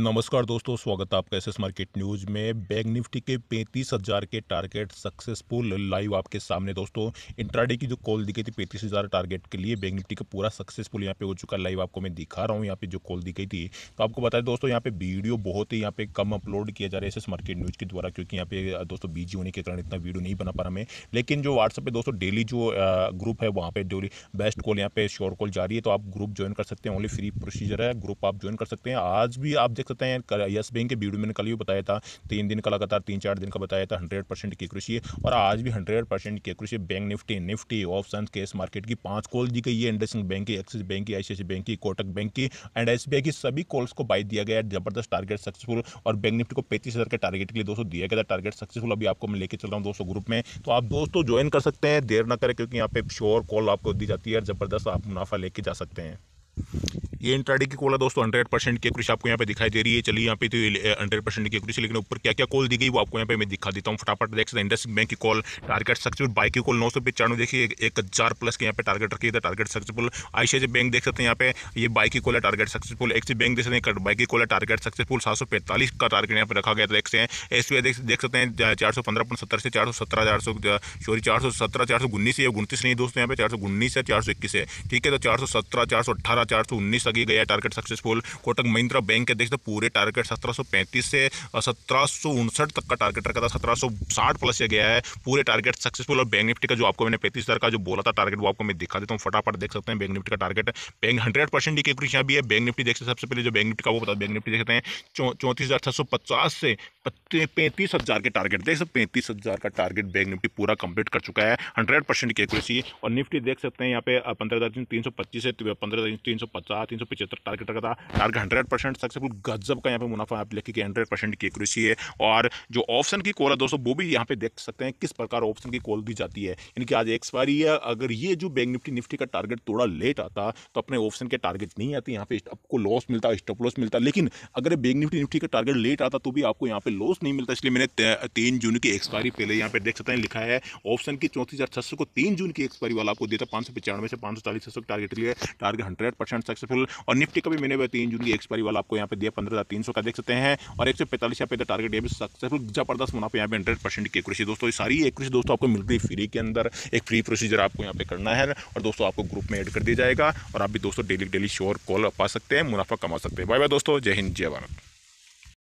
नमस्कार दोस्तों स्वागत है आपका एस एस मार्केट न्यूज़ में बैंक निफ्टी के पैंतीस हज़ार के टारगेट सक्सेसफुल लाइव आपके सामने दोस्तों इंट्राडे की जो कॉल दी गई थी पैंतीस हज़ार टारगेट के लिए बैंक निफ्टी का पूरा सक्सेसफुल यहाँ पे हो चुका लाइव आपको मैं दिखा रहा हूँ यहाँ पे जो कॉल दी गई थी तो आपको बताए दोस्तों यहाँ पे वीडियो बहुत ही यहाँ पे कम अपलोड किया जा रहा है एस एस मार्केट न्यूज़ के द्वारा क्योंकि यहाँ पे दोस्तों बिजी होने के कारण इतना वीडियो नहीं बना पा रहा मैं लेकिन जो व्हाट्सअप पर दोस्तों डेली जो ग्रुप है वहाँ पे डेली बेस्ट कॉल यहाँ पे श्योर कॉल जारी है तो आप ग्रुप ज्वाइन कर सकते हैं ओनली फ्री प्रोसीजर है ग्रुप आप ज्वाइन कर सकते हैं आज भी आप देख सकते हैं यस बैंक के वीडियो मैंने कल भी बताया था तीन दिन का लगातार तीन चार दिन का बताया था हंड्रेड परसेंट की कृषि और आज भी हंड्रेड परसेंट की कृषि bank Nifty Nifty option cash market की पांच कॉल दी गई है इंडस बैंक की एक्सिस बैंक की आई बैंक की कोटक बैंक की एंड एस की सभी कॉल्स को बाई दिया गया जबरदस्त टारगेट सक्सेसफुल और बैंक निफ्टी को पैंतीस के टारगेट के लिए दोस्तों दिया गया था टारगेट सक्सेसफुल अभी आपको मैं लेकर चल रहा हूँ दोस्तों ग्रुप में तो आप दोस्तों ज्वाइन कर सकते हैं देर ना करें क्योंकि यहाँ पे श्योर कॉल आपको दी जाती है जबरदस्त आप मुनाफा लेके जा सकते हैं ये इंट्राडे की कॉल है दोस्तों हंड्रेड परसेंट की कृषि आपको यहाँ पे दिखाई दे रही है चलिए यहाँ पे तो हंड्रेड परसेंट की कृषि लेकिन ऊपर क्या क्या कॉल दी गई वो आपको यहाँ पे मैं दिखा देता हूँ फटाफट देख सकते इंडस बैंक की कॉल टारगेट सक्सेसफुल बाइक की कॉल नौ सौ पचानवे देखिए एक हज़ार प्लस के यहाँ पे टारगेट रखी था टारगेट सक्सेसफुल आई बैंक देख सकते हैं यहाँ पे ये बाइक की कॉल है टारगेट सक्सेसफुल एक बैंक देख सकते हैं बाइक की कॉल है टारगेट सक्सेसफुल सात सौ पैंतालीस का टारगेट यहाँ पे रखा गया देख सकते हैं एस देख सकते हैं चार सौ पंद्रह पॉइंट सत्तर से चार सौ सत्रह चार सौ सॉरी चार सौ सत्रह चार सौ उन्नीस या उन्तीस नहीं दोस्तों यहाँ पे चार सौ उन्नीस है चार सौ इक्कीस है ठीक है तो चार सौ सत्रह चार सौ अठारह चार सौ उन्नीस सगी गया target successful Kotak Mahindra bank के देखते पूरे टारगेट सत्रह से सत्रह तक का टारगेट रखा था सत्रह प्लस ये गया है पूरे टारगेट सक्सेसफुल और बैंक निफ्टी का जो आपको मैंने पैंतीस का जो बोला था टारगेट वो आपको मैं दिखा देता हूँ फटाफट देख सकते हैं बैंक निफ्टी का टारगेट बैंक हंड्रेड परसेंट की यहाँ भी है बैंक निफ्टी देखते सबसे पहले जो बैंक निफ्टी का वो बता बैंक निफ्टी देखते हैं चौंतीस पचास से पैंतीस हज़ार के टारगेट देख सकते पैंतीस हज़ार का टारगेट बैंक निफ्टी पूरा कंप्लीट कर चुका है हंड्रेड परसेंट की एक्यूरेसी और निफ्टी देख सकते हैं यहाँ पे पंद्रह हज़ार तीन सौ पच्चीस से पंद्रह तीन सौ पचास तीन सौ पचहत्तर टारगेट रखा था टारगेट हंड्रेड परसेंट सक्सेसफुल गजब का यहाँ पे मुनाफा आप लिखिए कि हंड्रेड परसेंट की एक्यूरेसी है और जो ऑप्शन की कॉल है दोस्तों वो भी यहाँ पे देख सकते हैं किस प्रकार ऑप्शन की कॉल दी जाती है यानी कि आज एक्सपायरी है अगर ये जो बैंक निफ्टी निफ्टी का टारगेट थोड़ा लेट आता तो अपने ऑप्शन के टारगेट नहीं आते यहाँ पे आपको लॉस मिलता स्टॉप लॉस मिलता लेकिन अगर बैंक निफ्टी निफ्टी का टारगेट लेट आता तो भी आपको यहाँ पे लॉस नहीं मिलता इसलिए मैंने तीन जून की एक्सपायरी पहले यहाँ पे देख सकते हैं लिखा है ऑप्शन की चौंतीस को तीन जून की एक्सपायरी वाला आपको देता पांच सौ पचानवे से पांच सौ चालीस टारगेट लिए टारगेट हंड्रेड परसेंट सक्सेसफुल और निफ्टी का भी मैंने तीन जून की एक्सपायरी वाला आपको यहाँ पे दिया पंद्रह तीन सौ का देख सकते हैं और एक सौ पैंतालीस यहाँ पे टारगेट ये भी सक्सेसफुल जबरदस्त मुनाफा यहाँ पे हंड्रेड परसेंट की एक्यूरेसी दोस्तों सारी एक्यूरेसी दोस्तों आपको मिलती है फ्री के अंदर एक फ्री प्रोसीजर आपको यहाँ पे करना है और दोस्तों आपको ग्रुप में एड कर दिया जाएगा और आप भी दोस्तों डेली डेली शोर कॉल पा सकते हैं मुनाफा कमा सकते हैं बाय बाय दोस्तों जय हिंद जय भारत